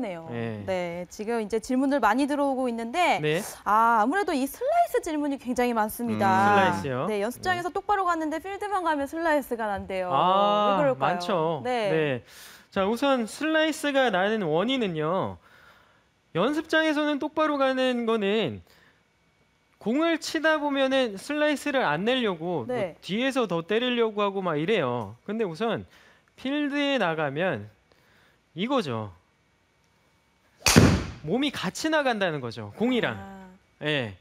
그렇네요. 네. 네. 지금 이제 질문들 많이 들어오고 있는데 네. 아, 아무래도 이 슬라이스 질문이 굉장히 많습니다. 음, 슬라이스요? 네, 연습장에서 네. 똑바로 갔는데 필드만 가면 슬라이스가 난대요. 아, 왜 그럴까요? 많죠. 네. 네. 자, 우선 슬라이스가 나는 원인은요. 연습장에서는 똑바로 가는 거는 공을 치다 보면은 슬라이스를 안 내려고 뭐 네. 뭐 뒤에서 더 때리려고 하고 막 이래요. 근데 우선 필드에 나가면 이거죠. 몸이 같이 나간다는 거죠. 공이랑. 아. 예.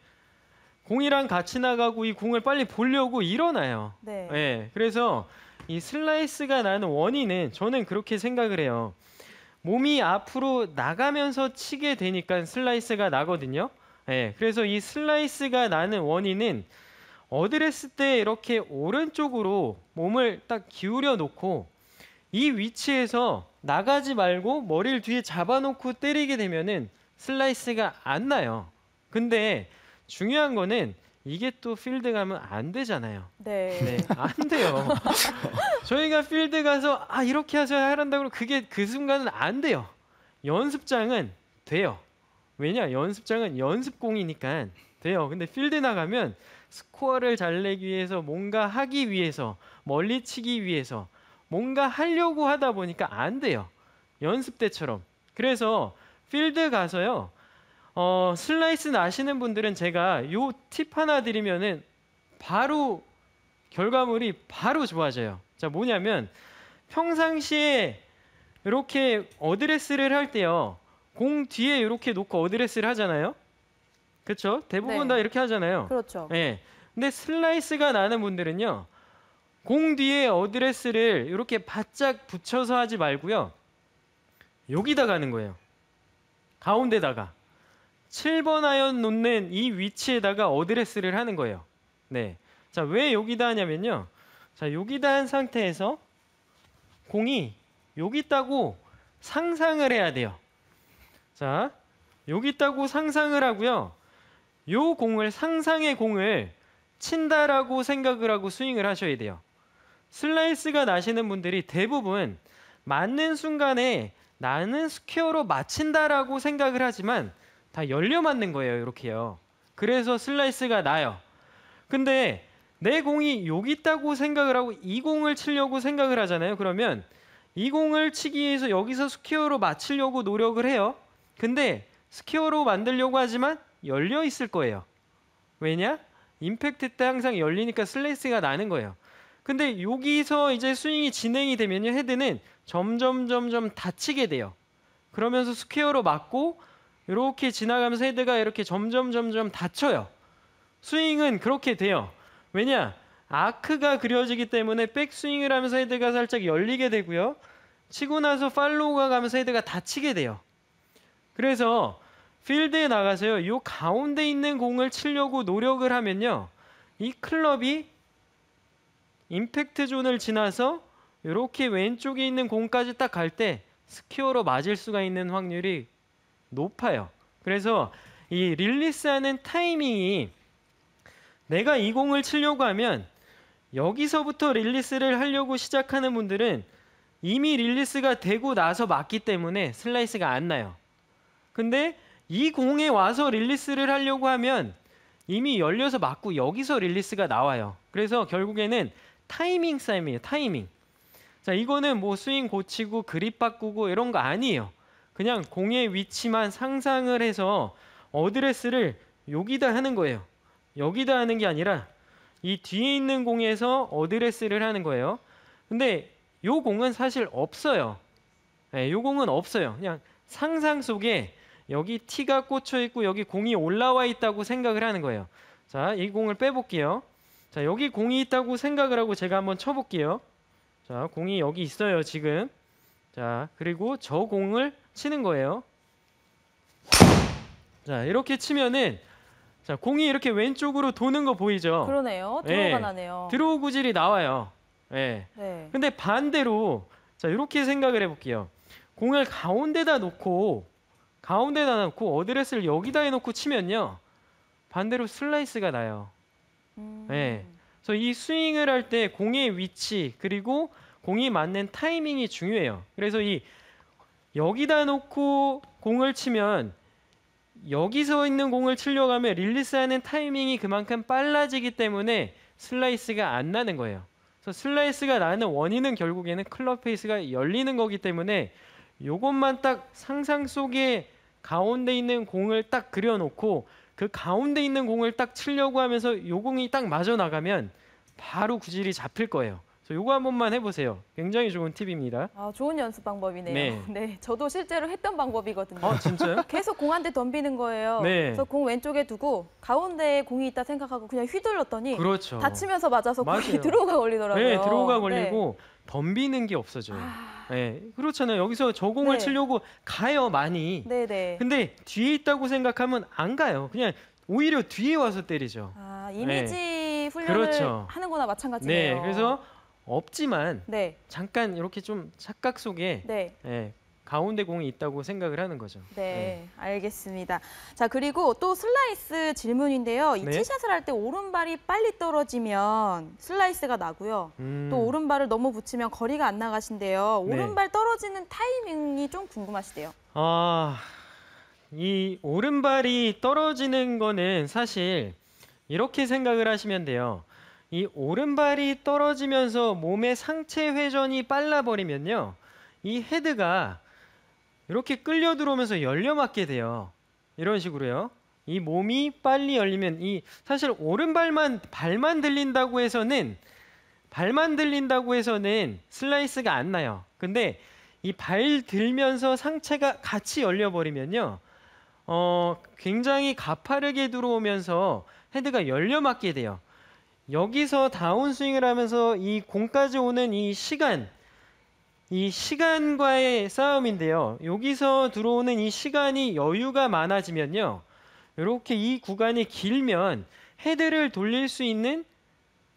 공이랑 같이 나가고 이 공을 빨리 보려고 일어나요. 네. 예. 그래서 이 슬라이스가 나는 원인은 저는 그렇게 생각을 해요. 몸이 앞으로 나가면서 치게 되니까 슬라이스가 나거든요. 예. 그래서 이 슬라이스가 나는 원인은 어드레스 때 이렇게 오른쪽으로 몸을 딱 기울여 놓고 이 위치에서 나가지 말고 머리를 뒤에 잡아놓고 때리게 되면은 슬라이스가 안 나요. 근데 중요한 거는 이게 또 필드 가면 안 되잖아요. 네. 네안 돼요. 저희가 필드 가서 아 이렇게 하셔야 한다고 그게 그 순간은 안 돼요. 연습장은 돼요. 왜냐 연습장은 연습공이니까 돼요. 근데 필드 나가면 스코어를 잘 내기 위해서 뭔가 하기 위해서 멀리 치기 위해서 뭔가 하려고 하다 보니까 안 돼요. 연습 때처럼. 그래서 필드 가서요. 어, 슬라이스 나시는 분들은 제가 요 팁 하나 드리면은 바로 결과물이 바로 좋아져요. 자, 뭐냐면 평상시에 이렇게 어드레스를 할 때요. 공 뒤에 이렇게 놓고 어드레스를 하잖아요. 그렇죠? 대부분 네. 다 이렇게 하잖아요. 그렇죠. 예. 근데 슬라이스가 나는 분들은요. 공 뒤에 어드레스를 이렇게 바짝 붙여서 하지 말고요. 여기다 가는 거예요. 가운데다가 7번 아연 놓는 이 위치에다가 어드레스를 하는 거예요. 네. 자, 왜 여기다 하냐면요. 자, 여기다 한 상태에서 공이 여기 있다고 상상을 해야 돼요. 자, 여기 있다고 상상을 하고요. 요 공을 상상의 공을 친다라고 생각을 하고 스윙을 하셔야 돼요. 슬라이스가 나시는 분들이 대부분 맞는 순간에 나는 스퀘어로 맞힌다라고 생각을 하지만 다 열려 맞는 거예요 이렇게요 그래서 슬라이스가 나요 근데 내 공이 여기 있다고 생각을 하고 이 공을 치려고 생각을 하잖아요 그러면 이 공을 치기 위해서 여기서 스퀘어로 맞히려고 노력을 해요 근데 스퀘어로 만들려고 하지만 열려 있을 거예요 왜냐? 임팩트 때 항상 열리니까 슬라이스가 나는 거예요 근데 여기서 이제 스윙이 진행이 되면요. 헤드는 점점 점점 다치게 돼요. 그러면서 스퀘어로 맞고 이렇게 지나가면서 헤드가 이렇게 점점 점점 다쳐요. 스윙은 그렇게 돼요. 왜냐? 아크가 그려지기 때문에 백스윙을 하면서 헤드가 살짝 열리게 되고요. 치고 나서 팔로우가 가면서 헤드가 다치게 돼요. 그래서 필드에 나가서요. 이 가운데 있는 공을 치려고 노력을 하면요. 이 클럽이 임팩트 존을 지나서 이렇게 왼쪽에 있는 공까지 딱 갈 때 스퀘어로 맞을 수가 있는 확률이 높아요. 그래서 이 릴리스하는 타이밍이 내가 이 공을 치려고 하면 여기서부터 릴리스를 하려고 시작하는 분들은 이미 릴리스가 되고 나서 맞기 때문에 슬라이스가 안 나요. 근데 이 공에 와서 릴리스를 하려고 하면 이미 열려서 맞고 여기서 릴리스가 나와요. 그래서 결국에는 타이밍 싸움이에요. 타이밍. 자, 이거는 뭐 스윙 고치고 그립 바꾸고 이런 거 아니에요. 그냥 공의 위치만 상상을 해서 어드레스를 여기다 하는 거예요. 여기다 하는 게 아니라 이 뒤에 있는 공에서 어드레스를 하는 거예요. 근데 이 공은 사실 없어요. 네, 공은 없어요. 그냥 상상 속에 여기 티가 꽂혀 있고 여기 공이 올라와 있다고 생각을 하는 거예요. 자, 이 공을 빼볼게요. 자 여기 공이 있다고 생각을 하고 제가 한번 쳐볼게요. 자 공이 여기 있어요 지금. 자 그리고 저 공을 치는 거예요. 자 이렇게 치면은 자 공이 이렇게 왼쪽으로 도는 거 보이죠? 그러네요. 드로우가 예, 나네요. 드로우 구질이 나와요. 예. 네. 근데 반대로 자 이렇게 생각을 해볼게요. 공을 가운데다 놓고 가운데다 놓고 어드레스를 여기다 해놓고 치면요 반대로 슬라이스가 나요. 예. 음. 네. 그래서 이 스윙을 할 때 공의 위치 그리고 공이 맞는 타이밍이 중요해요. 그래서 이 여기다 놓고 공을 치면 여기서 있는 공을 치려고 하면 릴리스하는 타이밍이 그만큼 빨라지기 때문에 슬라이스가 안 나는 거예요. 그래서 슬라이스가 나는 원인은 결국에는 클럽 페이스가 열리는 거기 때문에 이것만 딱 상상 속에 가운데 있는 공을 딱 그려놓고 그 가운데 있는 공을 딱 치려고 하면서 요 공이 딱 맞아 나가면 바로 구질이 잡힐 거예요. 요거 한 번만 해보세요. 굉장히 좋은 팁입니다. 아, 좋은 연습 방법이네요. 네. 네 저도 실제로 했던 방법이거든요. 아, 진짜요? 계속 공한테 덤비는 거예요. 네. 그래서 공 왼쪽에 두고 가운데에 공이 있다 생각하고 그냥 휘둘렀더니 그렇죠. 다치면서 맞아서 맞아요. 공이 들어가 걸리더라고요. 네, 들어가 걸리고 네. 덤비는 게 없어져요. 아... 네, 그렇잖아요. 여기서 저공을 네. 치려고 가요 많이. 네네. 네. 근데 뒤에 있다고 생각하면 안 가요. 그냥 오히려 뒤에 와서 때리죠. 아 네. 이미지 네. 훈련을 그렇죠. 하는 거나 마찬가지네요. 네, 그래서 없지만 네. 잠깐 이렇게 좀 착각 속에 네. 예, 가운데 공이 있다고 생각을 하는 거죠. 네, 네. 알겠습니다. 자, 그리고 또 슬라이스 질문인데요. 이 네? 티샷을 할 때 오른발이 빨리 떨어지면 슬라이스가 나고요. 음. 또 오른발을 너무 붙이면 거리가 안나가신대요 네. 오른발 네. 떨어지는 타이밍이 좀 궁금하시대요. 아, 이 오른발이 떨어지는 거는 사실 이렇게 생각을 하시면 돼요. 이 오른발이 떨어지면서 몸의 상체 회전이 빨라버리면요. 이 헤드가 이렇게 끌려 들어오면서 열려 맞게 돼요. 이런 식으로요. 이 몸이 빨리 열리면 이 사실 오른발만 발만 들린다고 해서는 발만 들린다고 해서는 슬라이스가 안 나요. 근데 이 발 들면서 상체가 같이 열려 버리면요. 어, 굉장히 가파르게 들어오면서 헤드가 열려 맞게 돼요. 여기서 다운스윙을 하면서 이 공까지 오는 이 시간 이 시간과의 싸움인데요. 여기서 들어오는 이 시간이 여유가 많아지면요. 이렇게 이 구간이 길면 헤드를 돌릴 수 있는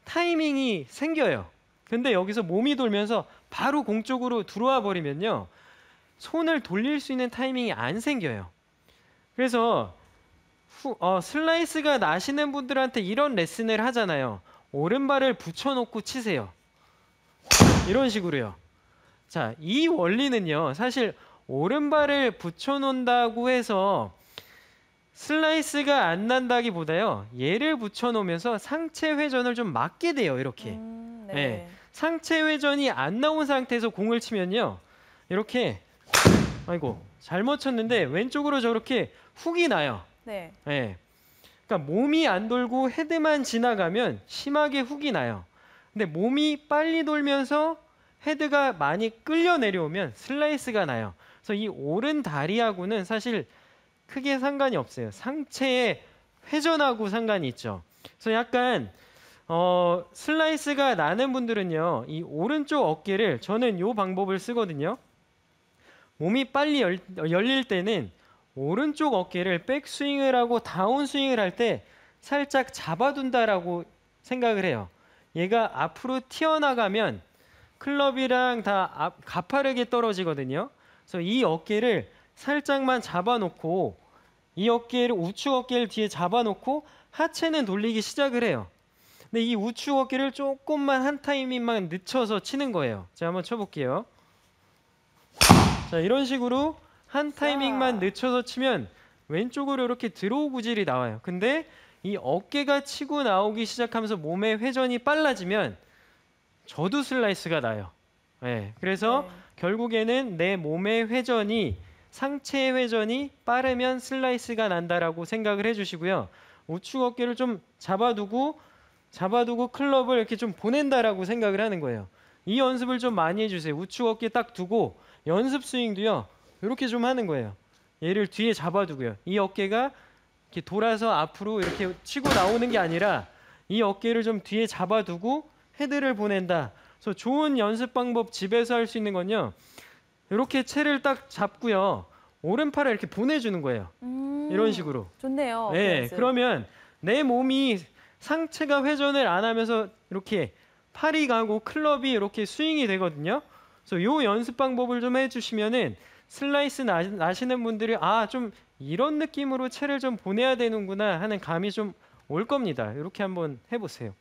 타이밍이 생겨요. 근데 여기서 몸이 돌면서 바로 공 쪽으로 들어와 버리면요. 손을 돌릴 수 있는 타이밍이 안 생겨요. 그래서 후, 어, 슬라이스가 나시는 분들한테 이런 레슨을 하잖아요. 오른발을 붙여놓고 치세요. 이런 식으로요. 자, 이 원리는요. 사실 오른발을 붙여 놓는다고 해서 슬라이스가 안 난다기보다요. 얘를 붙여 놓으면서 상체 회전을 좀 막게 돼요. 이렇게. 음, 네. 네. 상체 회전이 안 나온 상태에서 공을 치면요. 이렇게 아이고 잘못 쳤는데 왼쪽으로 저렇게 훅이 나요. 네. 네. 그러니까 몸이 안 돌고 헤드만 지나가면 심하게 훅이 나요. 근데 몸이 빨리 돌면서 헤드가 많이 끌려 내려오면 슬라이스가 나요. 그래서 이 오른 다리하고는 사실 크게 상관이 없어요. 상체의 회전하고 상관이 있죠. 그래서 약간 어, 슬라이스가 나는 분들은요. 이 오른쪽 어깨를 저는 이 방법을 쓰거든요. 몸이 빨리 열, 열릴 때는 오른쪽 어깨를 백스윙을 하고 다운스윙을 할 때 살짝 잡아둔다라고 생각을 해요. 얘가 앞으로 튀어나가면 클럽이랑 다 가파르게 떨어지거든요. 그래서 이 어깨를 살짝만 잡아놓고 이 어깨를 우측 어깨를 뒤에 잡아놓고 하체는 돌리기 시작을 해요. 근데 이 우측 어깨를 조금만 한 타이밍만 늦춰서 치는 거예요. 제가 한번 쳐볼게요. 자 이런 식으로 한 타이밍만 늦춰서 치면 왼쪽으로 이렇게 드로우 구질이 나와요. 근데 이 어깨가 치고 나오기 시작하면서 몸의 회전이 빨라지면 저도 슬라이스가 나요. 네, 그래서 네. 결국에는 내 몸의 회전이 상체 의 회전이 빠르면 슬라이스가 난다라고 생각을 해주시고요. 우측 어깨를 좀 잡아두고 잡아두고 클럽을 이렇게 좀 보낸다라고 생각을 하는 거예요. 이 연습을 좀 많이 해주세요. 우측 어깨 딱 두고 연습 스윙도요. 이렇게 좀 하는 거예요. 얘를 뒤에 잡아두고요. 이 어깨가 이렇게 돌아서 앞으로 이렇게 치고 나오는 게 아니라 이 어깨를 좀 뒤에 잡아두고 헤드를 보낸다. 그래서 좋은 연습 방법 집에서 할 수 있는 건요. 이렇게 채를 딱 잡고요. 오른팔을 이렇게 보내주는 거예요. 음, 이런 식으로. 좋네요. 네, 그 그러면 내 몸이 상체가 회전을 안 하면서 이렇게 팔이 가고 클럽이 이렇게 스윙이 되거든요. 그래서 요 연습 방법을 좀 해주시면은 슬라이스 나시는 분들이 아 좀 이런 느낌으로 채를 좀 보내야 되는구나 하는 감이 좀 올 겁니다. 이렇게 한번 해보세요.